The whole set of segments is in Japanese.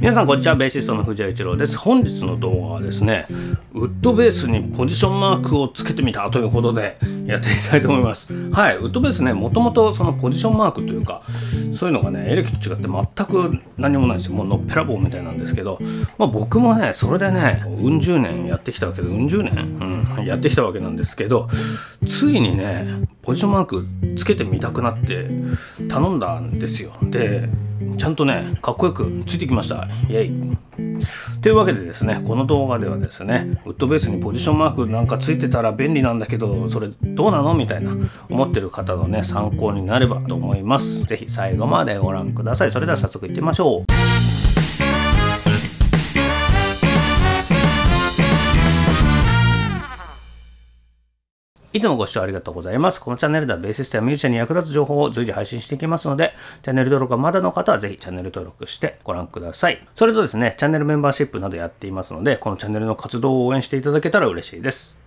皆さんこんにちはベーシストの藤谷一郎です本日の動画はですねウッドベースにポジションマークをつけてみたということでやっていきたいと思いますはいウッドベースねもともとそのポジションマークというかそういうのがねエレキと違って全く何もないですよもうのっぺらぼうみたいなんですけど、まあ、僕もねそれでねうん十年やってきたわけでうん十年、うん、やってきたわけなんですけどついにねポジションマークつけてみたくなって頼んだんですよでちゃんとね、かっこよくついてきました。イェイ。というわけでですね、この動画ではですね、ウッドベースにポジションマークなんかついてたら便利なんだけど、それどうなのみたいな思ってる方のね、参考になればと思います。是非最後までご覧ください。それでは早速いってみましょう。いつもご視聴ありがとうございます。このチャンネルではベーシストやミュージシャンに役立つ情報を随時配信していきますので、チャンネル登録がまだの方はぜひチャンネル登録してご覧ください。それとですね、チャンネルメンバーシップなどやっていますので、このチャンネルの活動を応援していただけたら嬉しいです。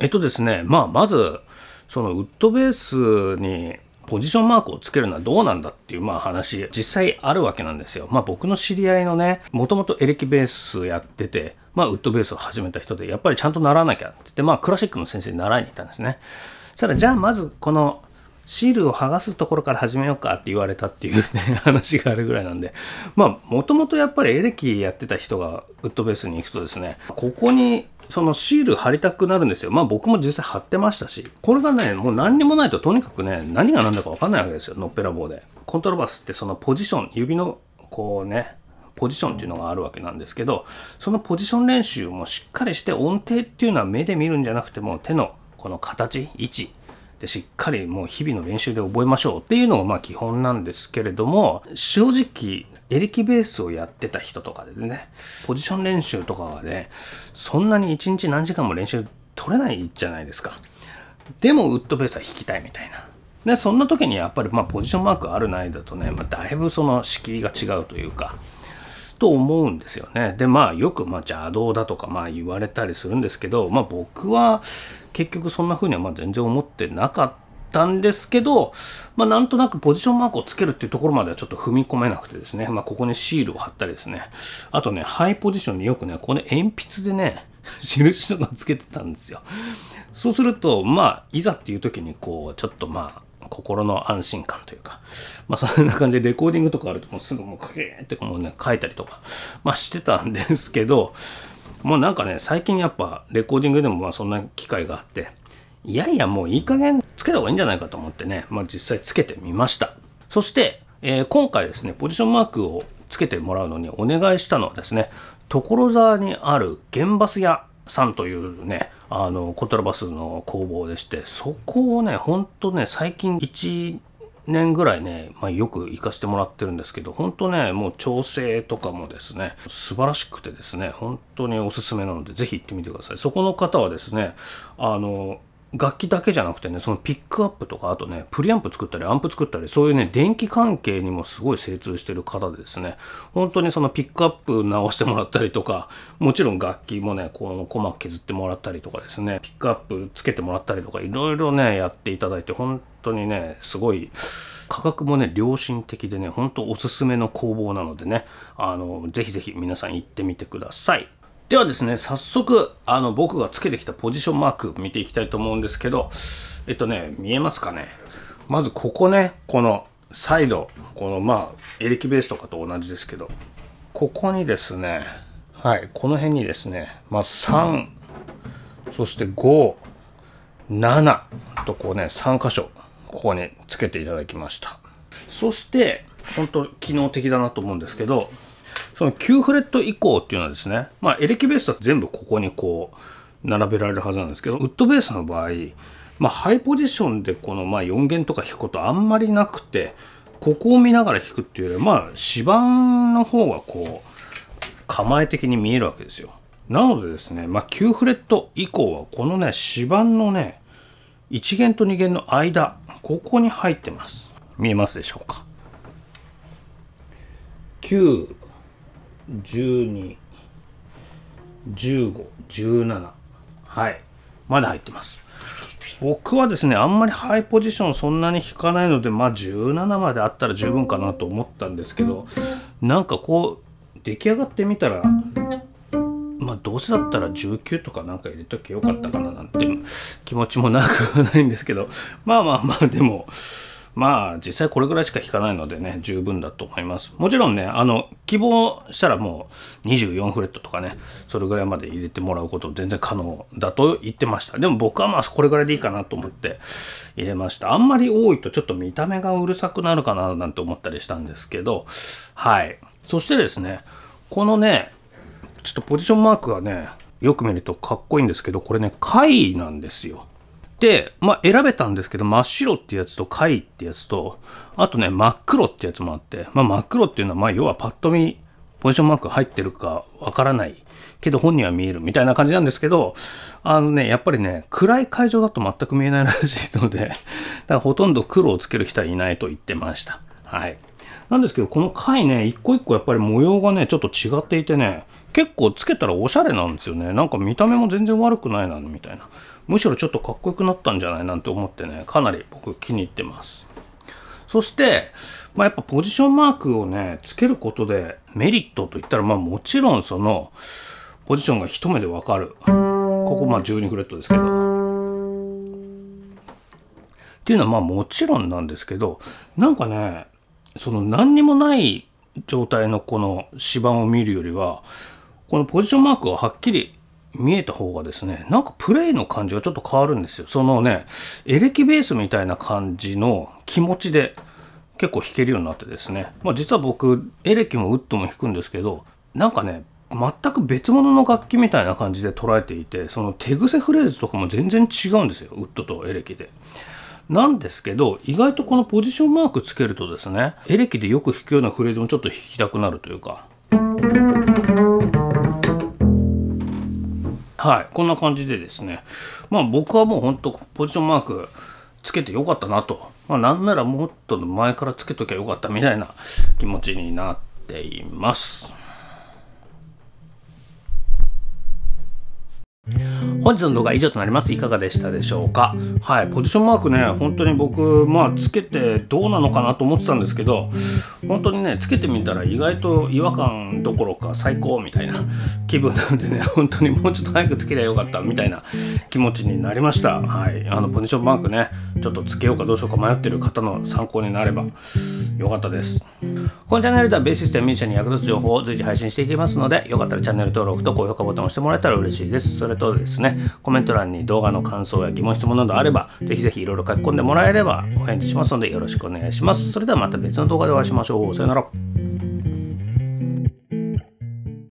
えっとですね、まあ、まず、そのウッドベースにポジションマークをつけるのはどうなんだっていう、まあ話、実際あるわけなんですよ。まあ僕の知り合いのね、もともとエレキベースやってて、まあウッドベースを始めた人で、やっぱりちゃんと習わなきゃって言って、まあクラシックの先生に習いに行ったんですね。そしたら、じゃあまずこのシールを剥がすところから始めようかって言われたっていう、ね、話があるぐらいなんで、まあ、もともとやっぱりエレキやってた人がウッドベースに行くとですね、ここにそのシール貼りたくなるんですよ。まあ僕も実際貼ってましたし、これがね、もう何にもないととにかくね、何が何だか分かんないわけですよ、のっぺらぼうで。コントラバスってそのポジション、指のこうね、ポジションっていうのがあるわけなんですけど、そのポジション練習もしっかりして音程っていうのは目で見るんじゃなくても手のこの形、位置、ってしっかりもう日々の練習で覚えましょうっていうのがまあ基本なんですけれども、正直、エレキベースをやってた人とかでね、ポジション練習とかはね、そんなに1日何時間も練習取れないじゃないですか。でもウッドベースは弾きたいみたいな。で、そんな時にやっぱりまあポジションマークあるないだとね、まあ、だいぶその敷居が違うというか、と思うんですよね。で、まあよくまあ邪道だとかまあ言われたりするんですけど、まあ僕は結局そんな風にはまあ全然思ってなかったんですけど、まあなんとなくポジションマークをつけるっていうところまではちょっと踏み込めなくてですね、まあここにシールを貼ったりですね、あとね、ハイポジションによくね、ここ鉛筆でね、印とかつけてたんですよ。そうすると、まあ、いざっていう時に、こう、ちょっとまあ、心の安心感というか、まあそんな感じでレコーディングとかあるともうすぐもうカケーってもうね書いたりとか、まあしてたんですけど、もうなんかね、最近やっぱレコーディングでもまあそんな機会があって、いやいやもういい加減つけた方がいいんじゃないかと思ってね、まあ実際つけてみました。そして、えー、今回ですね、ポジションマークをつけてもらうのにお願いしたのはですね、所沢にある原バス屋さんというね、あの、コントラバスの工房でして、そこをね、ほんとね、最近1年ぐらいね、まあ、よく行かしてもらってるんですけど、ほんとね、もう調整とかもですね、素晴らしくてですね、本当におすすめなので、ぜひ行ってみてください。そこの方はですね、あの、楽器だけじゃなくてね、そのピックアップとか、あとね、プリアンプ作ったり、アンプ作ったり、そういうね、電気関係にもすごい精通してる方でですね、本当にそのピックアップ直してもらったりとか、もちろん楽器もね、この細削ってもらったりとかですね、ピックアップつけてもらったりとか、いろいろね、やっていただいて、本当にね、すごい、価格もね、良心的でね、ほんとおすすめの工房なのでね、あの、ぜひぜひ皆さん行ってみてください。ではですね、早速、あの、僕がつけてきたポジションマーク見ていきたいと思うんですけど、えっとね、見えますかね。まずここね、このサイド、このまあ、エレキベースとかと同じですけど、ここにですね、はい、この辺にですね、まあ3、そして5、7とこうね、3箇所、ここにつけていただきました。そして、本当機能的だなと思うんですけど、その9フレット以降っていうのはですね、まあ、エレキベースだと全部ここにこう並べられるはずなんですけどウッドベースの場合、まあ、ハイポジションでこのまあ4弦とか弾くことあんまりなくてここを見ながら弾くっていうよりまあ指板の方がこう構え的に見えるわけですよなのでですね、まあ、9フレット以降はこのね指板のね1弦と2弦の間ここに入ってます見えますでしょうか9 12、7はい。まで入ってます。僕はですね、あんまりハイポジションそんなに引かないので、まあ17まであったら十分かなと思ったんですけど、なんかこう、出来上がってみたら、まあどうせだったら19とかなんか入れときゃよかったかななんて気持ちもなくはないんですけど、まあまあまあ、でも、まあ実際これぐらいしか引かないのでね、十分だと思います。もちろんね、あの、希望したらもう24フレットとかね、それぐらいまで入れてもらうこと全然可能だと言ってました。でも僕はまあこれぐらいでいいかなと思って入れました。あんまり多いとちょっと見た目がうるさくなるかななんて思ったりしたんですけど、はい。そしてですね、このね、ちょっとポジションマークがね、よく見るとかっこいいんですけど、これね、貝なんですよ。で、まあ、選べたんですけど、真っ白ってやつと貝ってやつと、あとね、真っ黒ってやつもあって、まあ、真っ黒っていうのは、まあ、要はパッと見、ポジションマーク入ってるかわからないけど本人は見えるみたいな感じなんですけど、あのね、やっぱりね、暗い会場だと全く見えないらしいので、だからほとんど黒をつける人はいないと言ってました。はい。なんですけど、この貝ね、一個一個やっぱり模様がね、ちょっと違っていてね、結構つけたらおしゃれなんですよね。なんか見た目も全然悪くないな、みたいな。むしろちょっとかっこよくなったんじゃないなんて思ってね、かなり僕気に入ってます。そして、まあ、やっぱポジションマークをね、つけることでメリットといったら、まあもちろんその、ポジションが一目でわかる。ここまあ12フレットですけど。っていうのはまあもちろんなんですけど、なんかね、その何にもない状態のこの指板を見るよりは、このポジションマークをはっきり見えた方がですね、なんかプレイの感じがちょっと変わるんですよ。そのね、エレキベースみたいな感じの気持ちで結構弾けるようになってですね。まあ実は僕、エレキもウッドも弾くんですけど、なんかね、全く別物の楽器みたいな感じで捉えていて、その手癖フレーズとかも全然違うんですよ。ウッドとエレキで。なんですけど、意外とこのポジションマークつけるとですね、エレキでよく弾くようなフレーズもちょっと弾きたくなるというか、はい、こんな感じでですね、まあ僕はもう本当ポジションマークつけてよかったなと、まあなんならもっと前からつけときゃよかったみたいな気持ちになっています。本日の動画は以上となります。いかがでしたでしょうかはい、ポジションマークね、本当に僕、まあ、つけてどうなのかなと思ってたんですけど、本当にね、つけてみたら意外と違和感どころか最高みたいな気分なんでね本当にもうちょっと早くつけりゃよかったみたいな気持ちになりましたはいあのポジションバンクねちょっとつけようかどうしようか迷ってる方の参考になればよかったですこのチャンネルではベーシステムミュージシャンに役立つ情報を随時配信していきますのでよかったらチャンネル登録と高評価ボタンを押してもらえたら嬉しいですそれとですねコメント欄に動画の感想や疑問質問などあればぜひぜひいろいろ書き込んでもらえればお返事しますのでよろしくお願いしますそれではまた別の動画でお会いしましょうさよなら